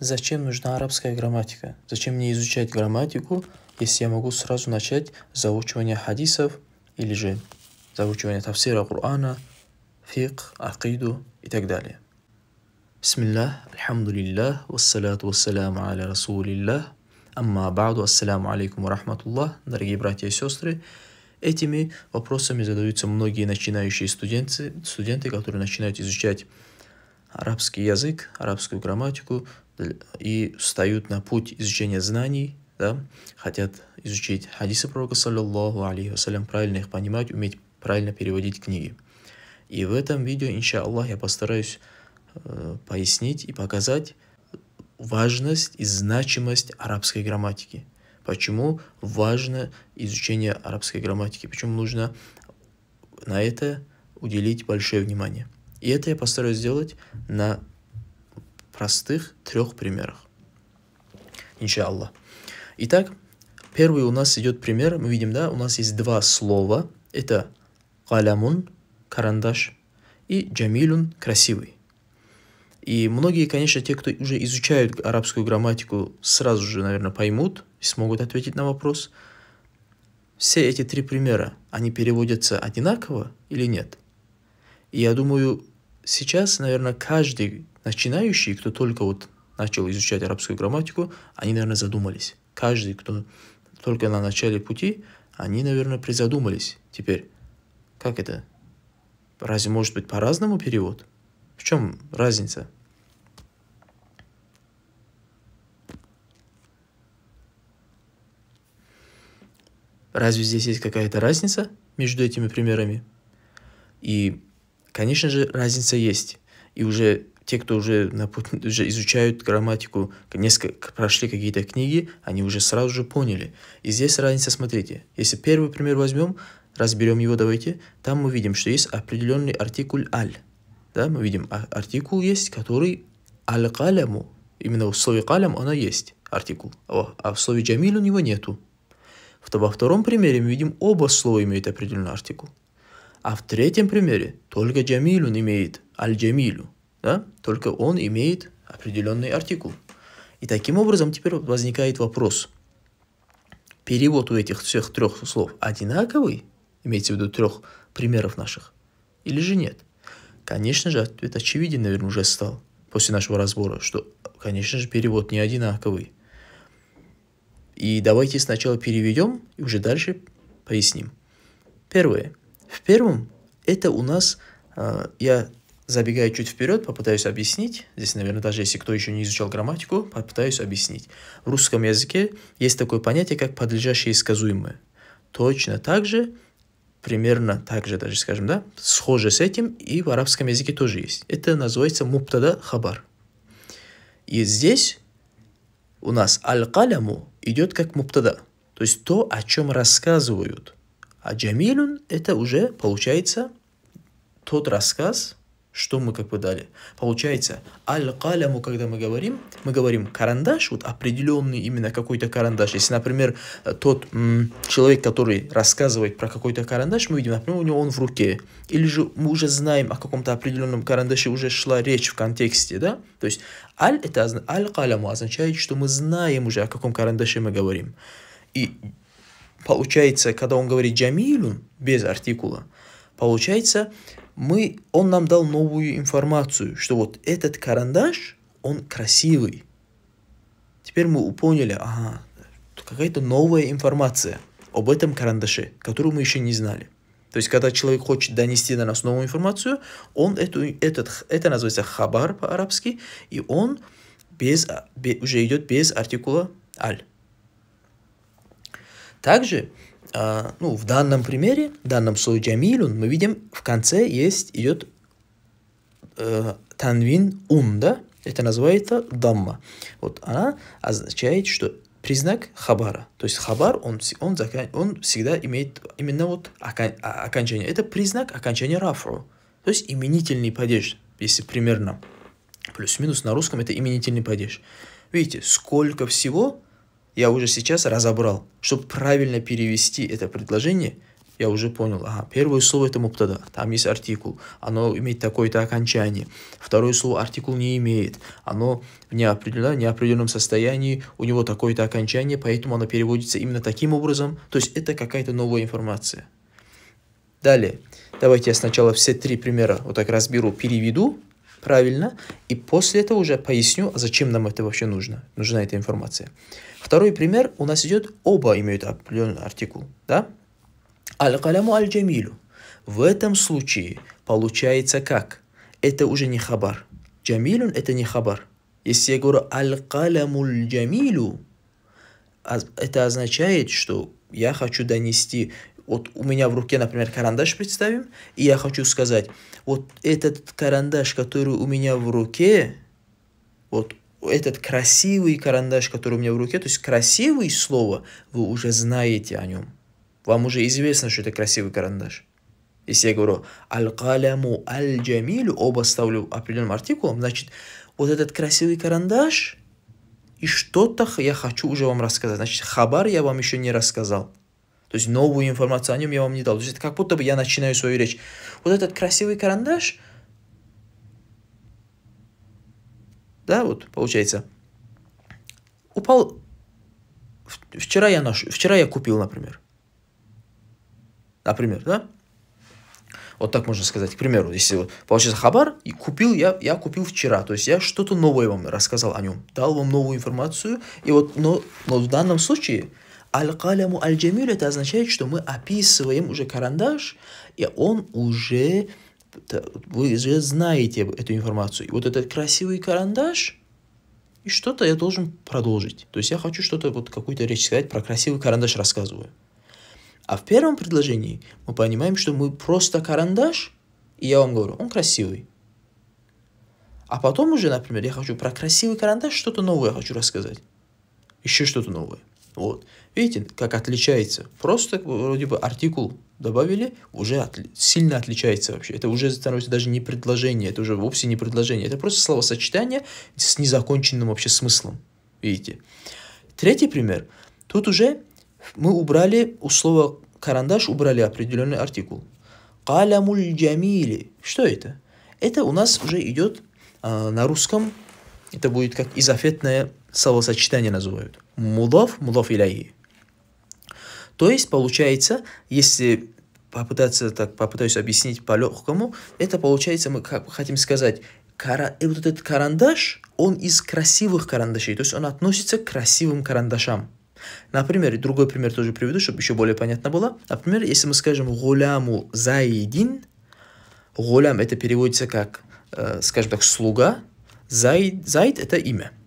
Зачем нужна арабская грамматика? Зачем мне изучать грамматику, если я могу сразу начать заучивание хадисов или же заучивание тафсира Корана, фик, акиду и так далее. Бисмиллах, альхамдулиллах, вассалату вассаламу аля расулиллах, амма ба'ду, ассаляму алейкум рахматуллах, дорогие братья и сестры. Этими вопросами задаются многие начинающие студенты, студенты которые начинают изучать арабский язык, арабскую грамматику и встают на путь изучения знаний, да, хотят изучить хадисы пророка, саллиллаху алейхи вассалям, правильно их понимать, уметь правильно переводить книги. И в этом видео, инша Аллах, я постараюсь э, пояснить и показать важность и значимость арабской грамматики. Почему важно изучение арабской грамматики, почему нужно на это уделить большое внимание. И это я постараюсь сделать на простых трех примерах. Иншаллах. Итак, первый у нас идет пример. Мы видим, да, у нас есть два слова. Это калямун, карандаш, и джамилун красивый. И многие, конечно, те, кто уже изучают арабскую грамматику, сразу же, наверное, поймут и смогут ответить на вопрос. Все эти три примера, они переводятся одинаково или нет? И я думаю, сейчас, наверное, каждый начинающий, кто только вот начал изучать арабскую грамматику, они, наверное, задумались. Каждый, кто только на начале пути, они, наверное, призадумались. Теперь, как это? Разве может быть по-разному перевод? В чем разница? Разве здесь есть какая-то разница между этими примерами? И Конечно же, разница есть. И уже те, кто уже, на уже изучают грамматику, несколько, прошли какие-то книги, они уже сразу же поняли. И здесь разница, смотрите, если первый пример возьмем, разберем его, давайте, там мы видим, что есть определенный артикуль «аль». Да, мы видим, а, артикул есть, который «аль-каляму», именно в слове «калям» она есть, артикул, а в слове «джамиль» у него нету. Во втором примере мы видим, оба слова имеют определенный артикул. А в третьем примере только Джамилюн имеет аль-Джамилю, да? только он имеет определенный артикул. И таким образом теперь возникает вопрос. Перевод у этих всех трех слов одинаковый, имеется в виду трех примеров наших, или же нет? Конечно же, ответ очевиден, наверное, уже стал после нашего разбора, что, конечно же, перевод не одинаковый. И давайте сначала переведем и уже дальше поясним. Первое. В первом это у нас, э, я забегая чуть вперед, попытаюсь объяснить. Здесь, наверное, даже если кто еще не изучал грамматику, попытаюсь объяснить. В русском языке есть такое понятие, как подлежащее и сказуемое. Точно так же, примерно так же даже, скажем, да, схоже с этим и в арабском языке тоже есть. Это называется муптада хабар. И здесь у нас аль-каляму идет как муптада, то есть то, о чем рассказывают. А джамилюн – это уже получается тот рассказ, что мы как бы дали. Получается, аль-каляму, когда мы говорим, мы говорим карандаш, вот определенный именно какой-то карандаш. Если, например, тот человек, который рассказывает про какой-то карандаш, мы видим, например, у него он в руке. Или же мы уже знаем о каком-то определенном карандаше, уже шла речь в контексте, да? То есть аль это аль-каляму означает, что мы знаем уже, о каком карандаше мы говорим. И Получается, когда он говорит «джамилюн» без артикула, получается, мы, он нам дал новую информацию, что вот этот карандаш, он красивый. Теперь мы поняли, ага, какая-то новая информация об этом карандаше, которую мы еще не знали. То есть, когда человек хочет донести до нас новую информацию, он эту, этот, это называется хабар по-арабски, и он без, уже идет без артикула аль. Также а, ну, в данном примере, в данном случае Джамилюн, мы видим, в конце есть, идет э, танвин ум, да? Это называется дамма. Вот она означает, что признак хабара. То есть хабар, он, он, закан, он всегда имеет именно вот окон, а, окончание. Это признак окончания рафру. То есть именительный падеж, если примерно. Плюс-минус на русском это именительный падеж. Видите, сколько всего я уже сейчас разобрал. Чтобы правильно перевести это предложение, я уже понял, ага, первое слово это муптада, там есть артикул, оно имеет такое-то окончание. Второе слово артикул не имеет, оно в неопределенном, неопределенном состоянии, у него такое-то окончание, поэтому оно переводится именно таким образом, то есть это какая-то новая информация. Далее, давайте я сначала все три примера вот так разберу, переведу, правильно, и после этого уже поясню, а зачем нам это вообще нужно, нужна эта информация. Второй пример у нас идет, оба имеют определенный артикул, да? Аль-Каляму Аль-Джамилю. В этом случае получается как? Это уже не хабар. Джамилюн – это не хабар. Если я говорю «Аль-Каляму Аль-Джамилю», а, это означает, что я хочу донести вот у меня в руке, например, карандаш представим, и я хочу сказать, вот этот карандаш, который у меня в руке, вот этот красивый карандаш, который у меня в руке, то есть красивое слово, вы уже знаете о нем. Вам уже известно, что это красивый карандаш. Если я говорю «аль-каляму аль-джамилю», оба ставлю определенным артикулом, значит, вот этот красивый карандаш, и что-то я хочу уже вам рассказать. Значит, хабар я вам еще не рассказал. То есть новую информацию о нем я вам не дал. То есть это как будто бы я начинаю свою речь. Вот этот красивый карандаш, да, вот получается, упал... Вчера я, ношу, вчера я купил, например. Например, да? Вот так можно сказать. К примеру, если вот получается хабар, и купил я, я купил вчера. То есть я что-то новое вам рассказал о нем, дал вам новую информацию. И вот, но, но в данном случае Аль-Каляму Аль-Джамиль это означает, что мы описываем уже карандаш, и он уже, вы уже знаете эту информацию. И вот этот красивый карандаш, и что-то я должен продолжить. То есть я хочу что-то, вот какую-то речь сказать про красивый карандаш рассказываю. А в первом предложении мы понимаем, что мы просто карандаш, и я вам говорю, он красивый. А потом уже, например, я хочу про красивый карандаш что-то новое хочу рассказать. Еще что-то новое. Вот. Видите, как отличается. Просто вроде бы артикул добавили, уже от, сильно отличается вообще. Это уже становится даже не предложение, это уже вовсе не предложение. Это просто словосочетание с незаконченным вообще смыслом. Видите. Третий пример. Тут уже мы убрали у слова карандаш, убрали определенный артикул. Калямуль джамили. Что это? Это у нас уже идет э, на русском. Это будет как изофетное словосочетание называют. Мудов, мудов иляхи. То есть, получается, если попытаться так, попытаюсь объяснить по-легкому, это получается, мы хотим сказать, кара... и вот этот карандаш, он из красивых карандашей, то есть он относится к красивым карандашам. Например, другой пример тоже приведу, чтобы еще более понятно было. Например, если мы скажем «гуляму заидин», «гулям» это переводится как, э, скажем так, «слуга», «заид», «заид» это имя –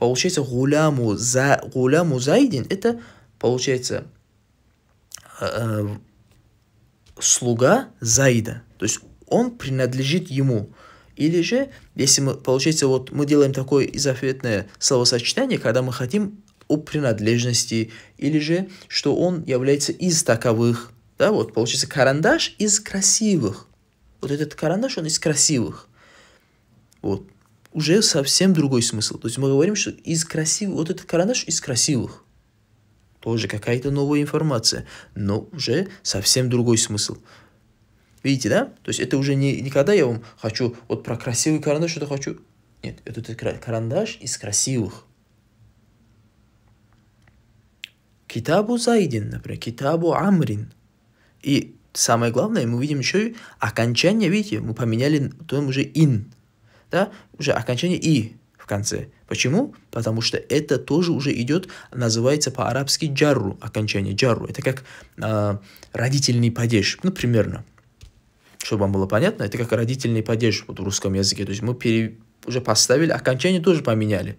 Получается, гуляму, за, гуляму зайдин – это, получается, э, э слуга Зайда, То есть он принадлежит ему. Или же, если мы, получается, вот мы делаем такое изофетное словосочетание, когда мы хотим о принадлежности, или же, что он является из таковых. Да, вот, получается, карандаш из красивых. Вот этот карандаш, он из красивых. Вот, уже совсем другой смысл. То есть мы говорим, что из красивых, вот этот карандаш из красивых. Тоже какая-то новая информация, но уже совсем другой смысл. Видите, да? То есть это уже не, не когда я вам хочу, вот про красивый карандаш что-то хочу. Нет, это, карандаш из красивых. Китабу Зайдин, например, Китабу Амрин. И самое главное, мы видим еще и окончание, видите, мы поменяли, то уже ин да, уже окончание «и» в конце. Почему? Потому что это тоже уже идет, называется по-арабски джарру, окончание джарру. Это как э, родительный падеж, ну, примерно. Чтобы вам было понятно, это как родительный падеж вот в русском языке. То есть мы пере... уже поставили, окончание тоже поменяли.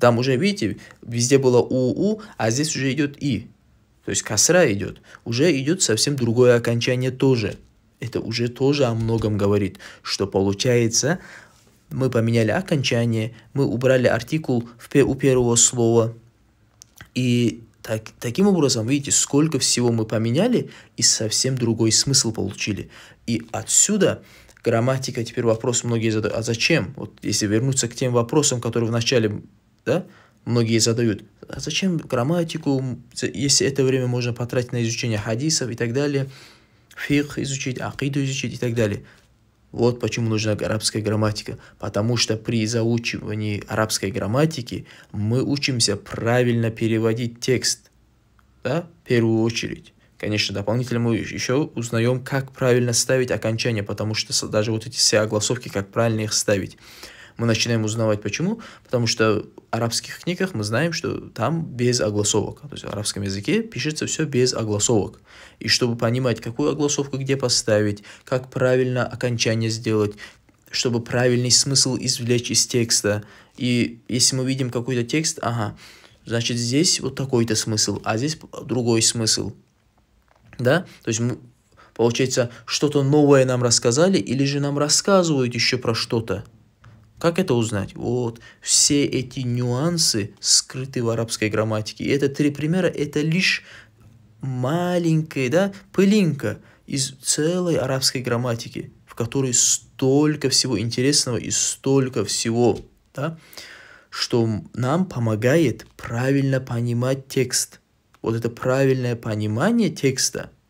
Там уже, видите, везде было «у-у», а здесь уже идет «и». То есть косра идет. Уже идет совсем другое окончание тоже. Это уже тоже о многом говорит, что получается мы поменяли окончание, мы убрали артикул в, у первого слова. И так, таким образом, видите, сколько всего мы поменяли и совсем другой смысл получили. И отсюда грамматика, теперь вопрос многие задают, а зачем? Вот если вернуться к тем вопросам, которые вначале, да, многие задают, а зачем грамматику, если это время можно потратить на изучение хадисов и так далее, фих изучить, акиду изучить и так далее. Вот почему нужна арабская грамматика. Потому что при заучивании арабской грамматики мы учимся правильно переводить текст. Да? В первую очередь. Конечно, дополнительно мы еще узнаем, как правильно ставить окончание, потому что даже вот эти все огласовки, как правильно их ставить мы начинаем узнавать почему, потому что в арабских книгах мы знаем, что там без огласовок, то есть в арабском языке пишется все без огласовок. И чтобы понимать, какую огласовку где поставить, как правильно окончание сделать, чтобы правильный смысл извлечь из текста. И если мы видим какой-то текст, ага, значит здесь вот такой-то смысл, а здесь другой смысл. Да? То есть мы, получается, что-то новое нам рассказали или же нам рассказывают еще про что-то. Как это узнать? Вот все эти нюансы скрыты в арабской грамматике. И это три примера, это лишь маленькая да, пылинка из целой арабской грамматики, в которой столько всего интересного и столько всего, да, что нам помогает правильно понимать текст. Вот это правильное понимание текста –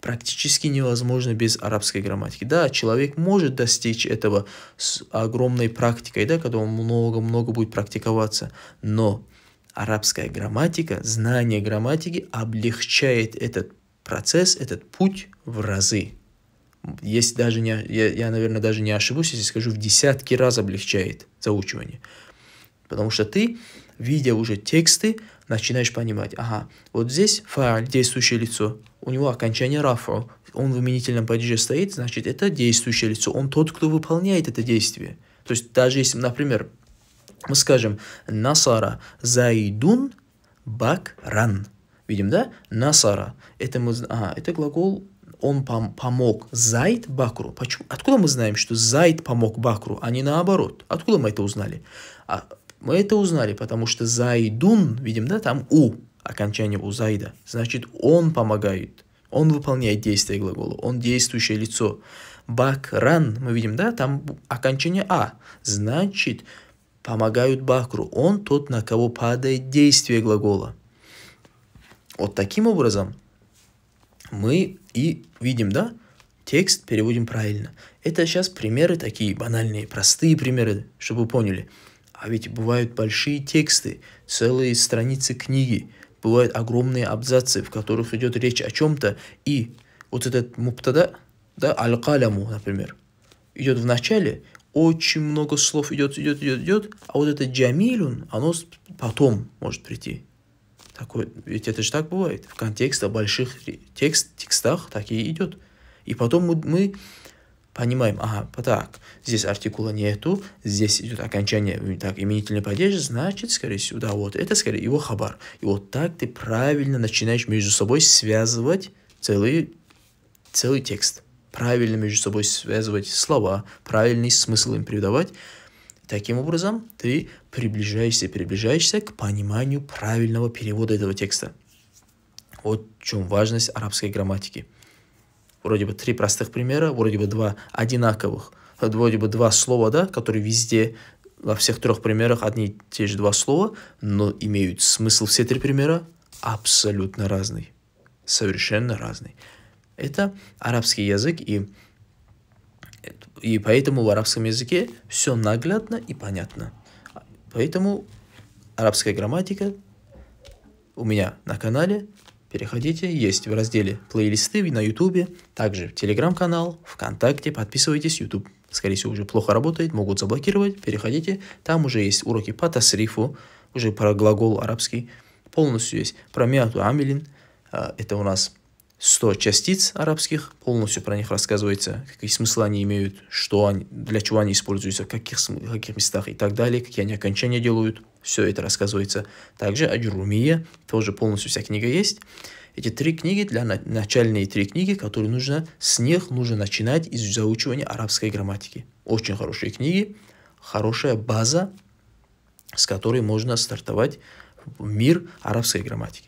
практически невозможно без арабской грамматики. Да, человек может достичь этого с огромной практикой, да, когда он много-много будет практиковаться, но арабская грамматика, знание грамматики облегчает этот процесс, этот путь в разы. Есть даже не, я, я, наверное, даже не ошибусь, если скажу, в десятки раз облегчает заучивание. Потому что ты, видя уже тексты, начинаешь понимать, ага, вот здесь фааль, действующее лицо, у него окончание рафу, он в именительном падеже стоит, значит, это действующее лицо, он тот, кто выполняет это действие. То есть даже если, например, мы скажем «Насара зайдун бакран». Видим, да? «Насара» — это, мы, ага, это глагол он пом помог Зайд Бакру. Почему? Откуда мы знаем, что Зайд помог Бакру, а не наоборот? Откуда мы это узнали? А мы это узнали, потому что Зайдун, видим, да, там У, окончание у Зайда. Значит, он помогает. Он выполняет действие глагола, он действующее лицо. Бакран, мы видим, да, там окончание А. Значит, помогают Бакру. Он тот, на кого падает действие глагола. Вот таким образом мы и видим, да, текст переводим правильно. Это сейчас примеры такие банальные, простые примеры, чтобы вы поняли. А ведь бывают большие тексты, целые страницы книги, бывают огромные абзацы, в которых идет речь о чем-то, и вот этот муптада, да, аль-каляму, например, идет в начале, очень много слов идет, идет, идет, идет, а вот это джамилюн, оно потом может прийти. Такое, ведь это же так бывает. В контексте больших текст, текстах так и идет. И потом мы, мы понимаем, ага, так, здесь артикула нету, здесь идет окончание, э, так, именительный падеж, значит, скорее всего, да, вот, это скорее его хабар. И вот так ты правильно начинаешь между собой связывать целый, целый текст. Правильно между собой связывать слова, правильный смысл им придавать. Таким образом, ты приближаешься приближаешься к пониманию правильного перевода этого текста. Вот в чем важность арабской грамматики. Вроде бы три простых примера, вроде бы два одинаковых, вроде бы два слова, да, которые везде во всех трех примерах одни и те же два слова, но имеют смысл все три примера абсолютно разный, совершенно разный. Это арабский язык, и, и поэтому в арабском языке все наглядно и понятно. Поэтому арабская грамматика у меня на канале Переходите, есть в разделе плейлисты на YouTube, также телеграм-канал, ВКонтакте, подписывайтесь, YouTube, скорее всего, уже плохо работает, могут заблокировать, переходите, там уже есть уроки по тасрифу, уже про глагол арабский, полностью есть про мяту амилин, а, это у нас 100 частиц арабских, полностью про них рассказывается, какие смыслы они имеют, что они, для чего они используются, в каких, в каких местах и так далее, какие они окончания делают, все это рассказывается. Также Аджрумия, тоже полностью вся книга есть. Эти три книги, для начальные три книги, которые нужно, с них нужно начинать из заучивания арабской грамматики. Очень хорошие книги, хорошая база, с которой можно стартовать в мир арабской грамматики.